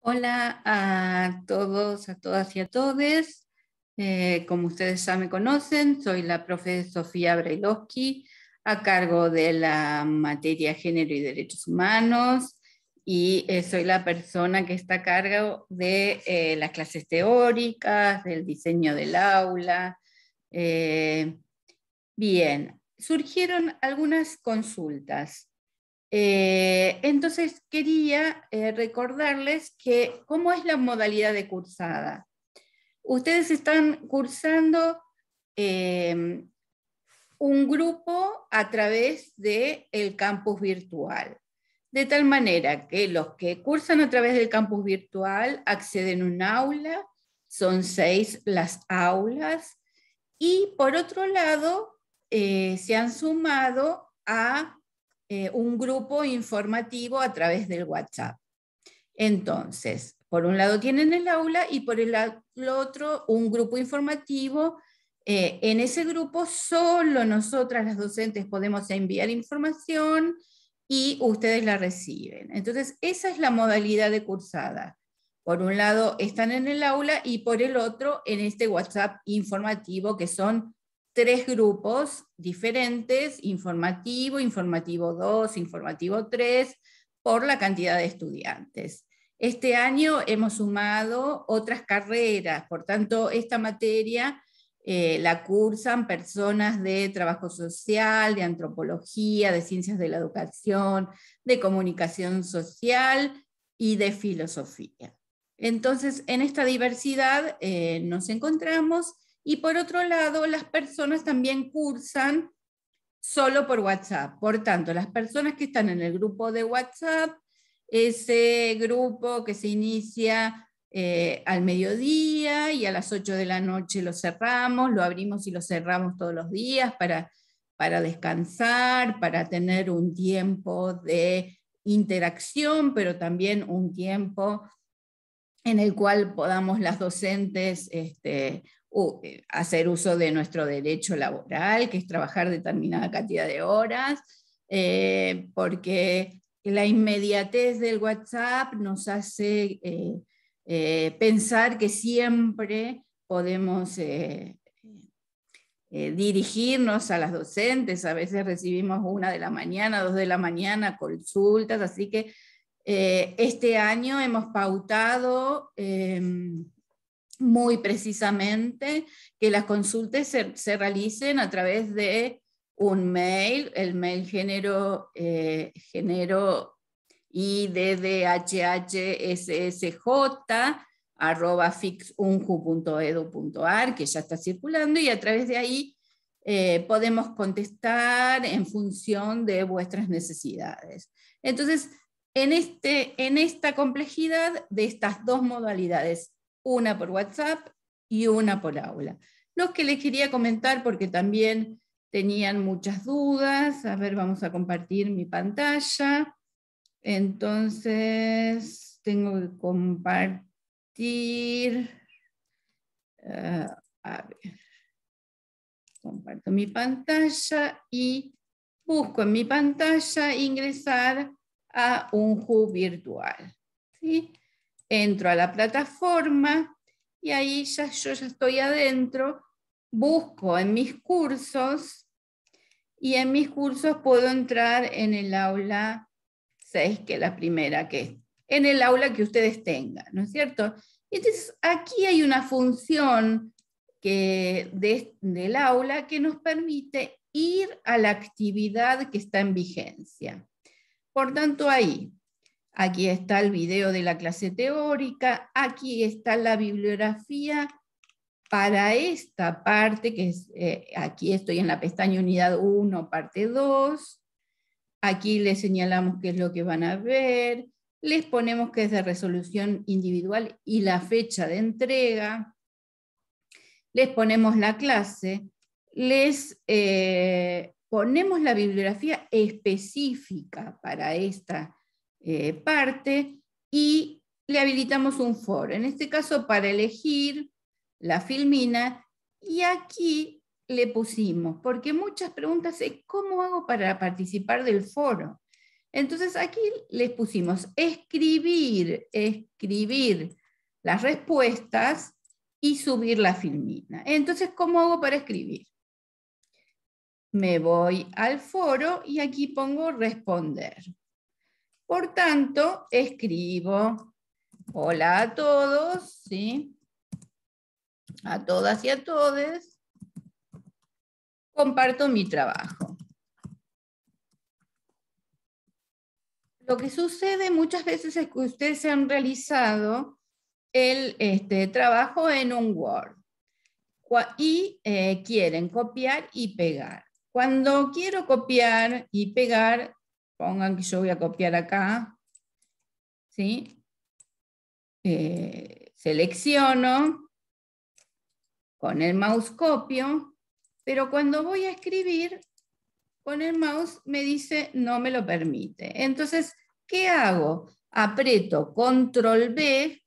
Hola a todos, a todas y a todes. Eh, como ustedes ya me conocen, soy la profe Sofía Brailowski, a cargo de la materia Género y Derechos Humanos, y eh, soy la persona que está a cargo de eh, las clases teóricas, del diseño del aula. bien, surgieron algunas consultas. Eh, entonces, quería eh, recordarles que cómo es la modalidad de cursada. Ustedes están cursando eh, un grupo a través del campus virtual. De tal manera que los que cursan a través del campus virtual acceden a un aula, son seis las aulas, y por otro lado, se han sumado a eh, un grupo informativo a través del WhatsApp. Entonces, por un lado tienen el aula y por el otro un grupo informativo. Eh, en ese grupo solo nosotras las docentes podemos enviar información y ustedes la reciben. Entonces, esa es la modalidad de cursada. Por un lado están en el aula y por el otro en este WhatsApp informativo que son tres grupos diferentes, informativo, informativo 2, informativo 3, por la cantidad de estudiantes. Este año hemos sumado otras carreras, por tanto, esta materia eh, la cursan personas de trabajo social, de antropología, de ciencias de la educación, de comunicación social y de filosofía. Entonces, en esta diversidad eh, nos encontramos y por otro lado, las personas también cursan solo por WhatsApp. Por tanto, las personas que están en el grupo de WhatsApp, ese grupo que se inicia eh, al mediodía y a las 8 de la noche lo cerramos, lo abrimos y lo cerramos todos los días para, para descansar, para tener un tiempo de interacción, pero también un tiempo en el cual podamos las docentes este, eh, hacer uso de nuestro derecho laboral, que es trabajar determinada cantidad de horas, eh, porque la inmediatez del WhatsApp nos hace eh, pensar que siempre podemos dirigirnos a las docentes. A veces recibimos una de la mañana, dos de la mañana, consultas, así que este año hemos pautado em, muy precisamente que las consultas se, realicen a través de un mail, el mail género, eh, iddhhssj arroba fixunju.edu.ar, que ya está circulando, y a través de ahí eh, podemos contestar en función de vuestras necesidades. Entonces, en, este, en esta complejidad de estas dos modalidades, una por WhatsApp y una por aula. Los que les quería comentar, porque también tenían muchas dudas, a ver, vamos a compartir mi pantalla. Entonces, tengo que compartir, eh, a ver, comparto mi pantalla y busco en mi pantalla ingresar a un hub virtual. ¿sí? entro a la plataforma y ahí ya yo ya estoy adentro, busco en mis cursos y en mis cursos puedo entrar en el aula 6, que es la primera que en el aula que ustedes tengan, ¿no es cierto? Entonces, aquí hay una función que del aula que nos permite ir a la actividad que está en vigencia. Por tanto, ahí Aquí está el video de la clase teórica, aquí está la bibliografía para esta parte, que es, eh, aquí estoy en la pestaña unidad 1, parte 2, aquí les señalamos qué es lo que van a ver, les ponemos que es de resolución individual y la fecha de entrega, les ponemos la clase, les eh, ponemos la bibliografía específica para esta eh, parte y le habilitamos un foro, en este caso para elegir la filmina y aquí le pusimos, porque muchas preguntas es ¿cómo hago para participar del foro? Entonces aquí les pusimos escribir, escribir las respuestas y subir la filmina. Entonces, ¿cómo hago para escribir? Me voy al foro y aquí pongo responder. Por tanto, escribo. Hola a todos, ¿sí? A todas y a todes. Comparto mi trabajo. Lo que sucede muchas veces es que ustedes han realizado el este, trabajo en un Word y eh, quieren copiar y pegar. Cuando quiero copiar y pegar, Pongan que yo voy a copiar acá. ¿Sí? Eh, selecciono. Con el mouse copio. Pero cuando voy a escribir, con el mouse me dice no me lo permite. Entonces, ¿qué hago? Aprieto control B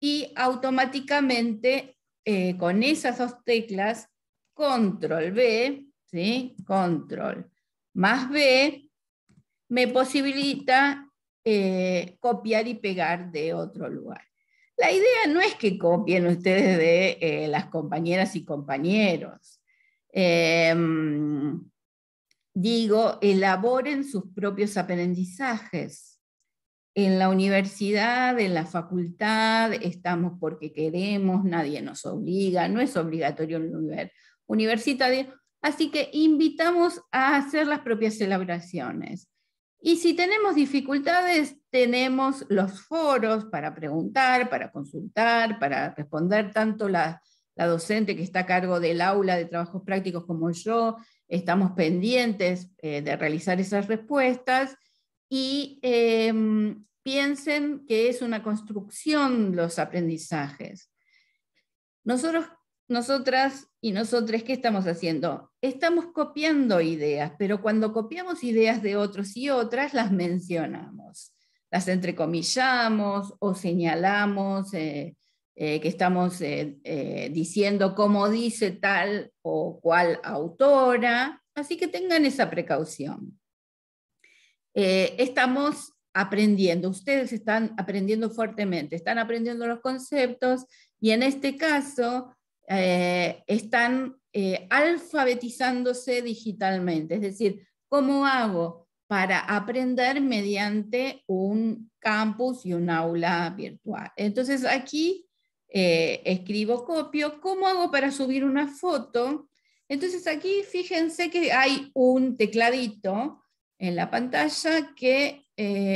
y automáticamente eh, con esas dos teclas, control B, ¿sí? control más B, me posibilita eh, copiar y pegar de otro lugar. La idea no es que copien ustedes de eh, las compañeras y compañeros. Em, digo, elaboren sus propios aprendizajes. En la universidad, en la facultad, estamos porque queremos, nadie nos obliga, no es obligatorio en la universitario. Así que invitamos a hacer las propias elaboraciones. Y si tenemos dificultades, tenemos los foros para preguntar, para consultar, para responder tanto la, docente que está a cargo del aula de trabajos prácticos como yo, estamos pendientes eh, de realizar esas respuestas y em, piensen que es una construcción los aprendizajes. Nosotros nosotras y nosotros, ¿qué estamos haciendo? Estamos copiando ideas, pero cuando copiamos ideas de otros y otras, las mencionamos, las entrecomillamos o señalamos eh, eh, que estamos eh, diciendo cómo dice tal o cual autora, así que tengan esa precaución. estamos aprendiendo, ustedes están aprendiendo fuertemente, están aprendiendo los conceptos y en este caso eh, están eh, alfabetizándose digitalmente, es decir, ¿cómo hago para aprender mediante un campus y un aula virtual? Entonces aquí eh, escribo copio, ¿cómo hago para subir una foto? Entonces aquí fíjense que hay un tecladito en la pantalla que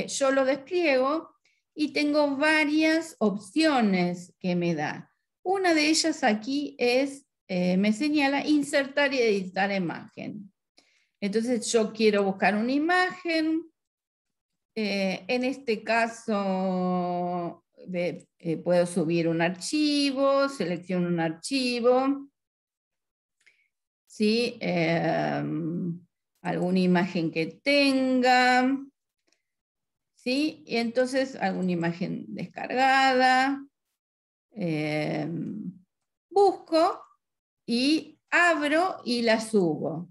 yo lo despliego y tengo varias opciones que me da. Una de ellas aquí es, eh, me señala, insertar y editar imagen. Entonces yo quiero buscar una imagen, eh, en este caso eh, puedo subir un archivo, selecciono un archivo, ¿sí? Em, alguna imagen que tenga, ¿sí? y entonces alguna imagen descargada, Em, busco y abro y la subo.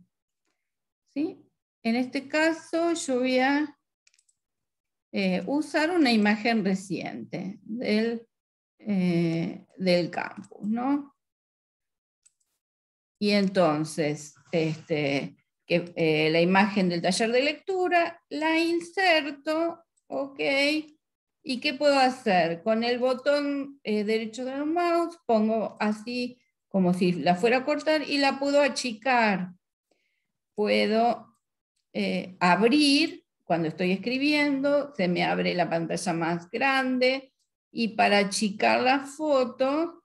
¿Sí? En este caso yo voy a eh, usar una imagen reciente del, eh, del campus, Y entonces, este, que, eh, la imagen del taller de lectura, la inserto, ok, ¿Y qué puedo hacer? Con el botón eh, derecho del mouse pongo así como si la fuera a cortar y la puedo achicar. Puedo eh, abrir, cuando estoy escribiendo, se me abre la pantalla más grande y para achicar la foto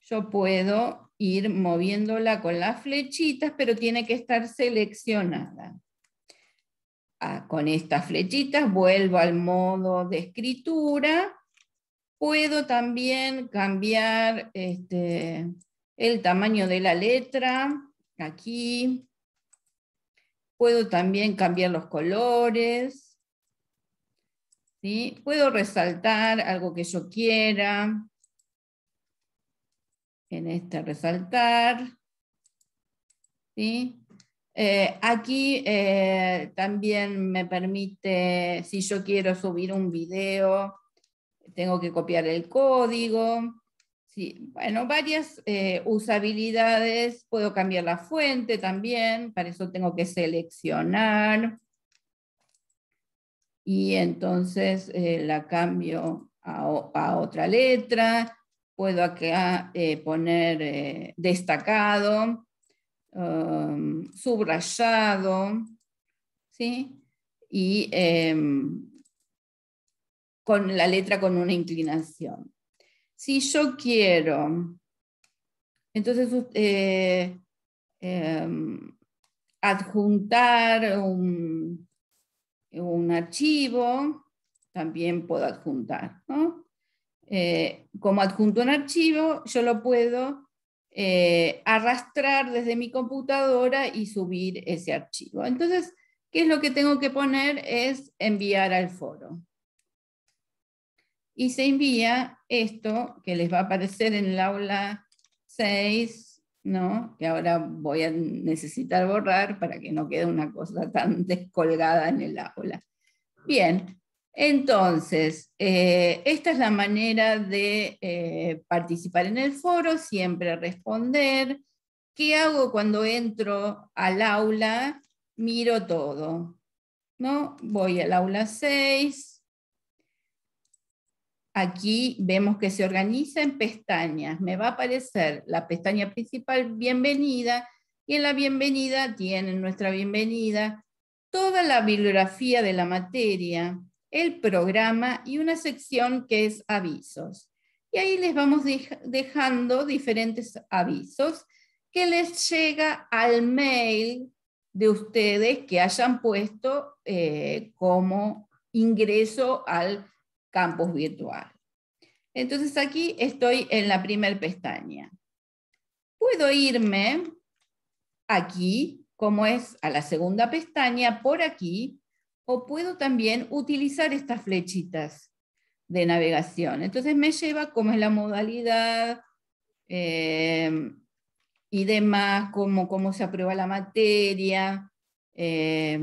yo puedo ir moviéndola con las flechitas, pero tiene que estar seleccionada. Ah, con estas flechitas, vuelvo al modo de escritura, puedo también cambiar este, el tamaño de la letra, aquí, puedo también cambiar los colores, ¿sí? puedo resaltar algo que yo quiera, en este resaltar, ¿sí? Eh, aquí eh, también me permite, si yo quiero subir un video, tengo que copiar el código. bueno, varias eh, usabilidades. Puedo cambiar la fuente también, para eso tengo que seleccionar. Y entonces la cambio a, a, otra letra. Puedo acá poner destacado Em, subrayado, ¿sí? Y em, con la letra con una inclinación. Si yo quiero, entonces eh, em, adjuntar un, archivo, también puedo adjuntar. ¿no? Eh, como adjunto un archivo, yo lo puedo eh, arrastrar desde mi computadora y subir ese archivo. Entonces, ¿qué es lo que tengo que poner? Es enviar al foro. Y se envía esto que les va a aparecer en el aula 6, ¿no? que ahora voy a necesitar borrar para que no quede una cosa tan descolgada en el aula. Bien, entonces, eh, esta es la manera de eh, participar en el foro, siempre responder. ¿Qué hago cuando entro al aula? Miro todo. ¿no? Voy al aula 6. Aquí vemos que se organiza en pestañas. Me va a aparecer la pestaña principal, bienvenida, y en la bienvenida tienen nuestra bienvenida, toda la bibliografía de la materia, el programa y una sección que es avisos. Y ahí les vamos dejando diferentes avisos que les llega al mail de ustedes que hayan puesto eh, como ingreso al campus virtual. Entonces aquí estoy en la primera pestaña. Puedo irme aquí, como es a la segunda pestaña, por aquí, o puedo también utilizar estas flechitas de navegación. Entonces me lleva cómo es la modalidad eh, y demás, cómo, cómo se aprueba la materia. Eh,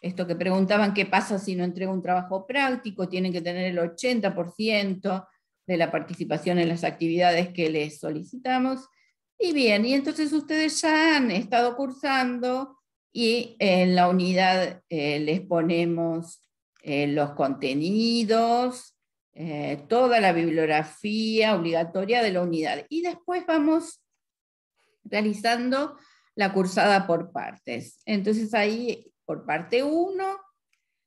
esto que preguntaban, ¿qué pasa si no entrego un trabajo práctico? Tienen que tener el 80% de la participación en las actividades que les solicitamos. Y bien, y entonces ustedes ya han estado cursando y en la unidad eh, les ponemos eh, los contenidos, eh, toda la bibliografía obligatoria de la unidad. Y después vamos realizando la cursada por partes. Entonces ahí por parte 1,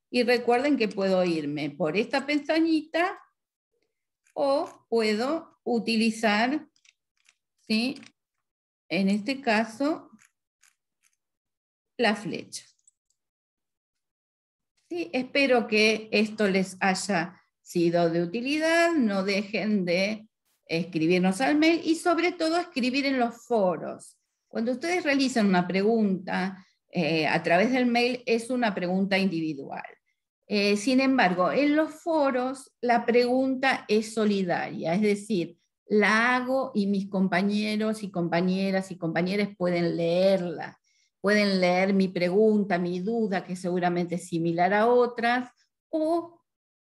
y recuerden que puedo irme por esta pestañita o puedo utilizar, ¿sí? en este caso, la flecha. espero que esto les haya sido de utilidad. No dejen de escribirnos al mail y sobre todo escribir en los foros. Cuando ustedes realizan una pregunta eh, a través del mail es una pregunta individual. Eh, sin embargo, en los foros la pregunta es solidaria, es decir, la hago y mis compañeros y compañeras y compañeras pueden leerla pueden leer mi pregunta, mi duda, que seguramente es similar a otras, o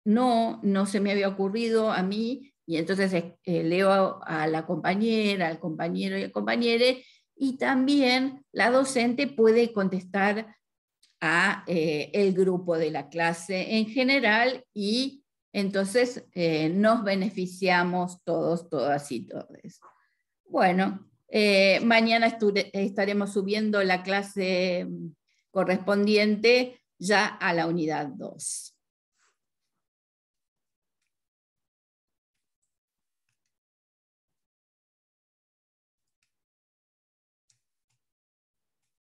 no, no se me había ocurrido a mí, y entonces eh, eh, leo a, la compañera, al compañero y al compañero, y también la docente puede contestar a eh, el grupo de la clase en general y entonces nos beneficiamos todos, todas y todos. Bueno, eh, mañana estaremos subiendo la clase mm, correspondiente ya a la unidad 2.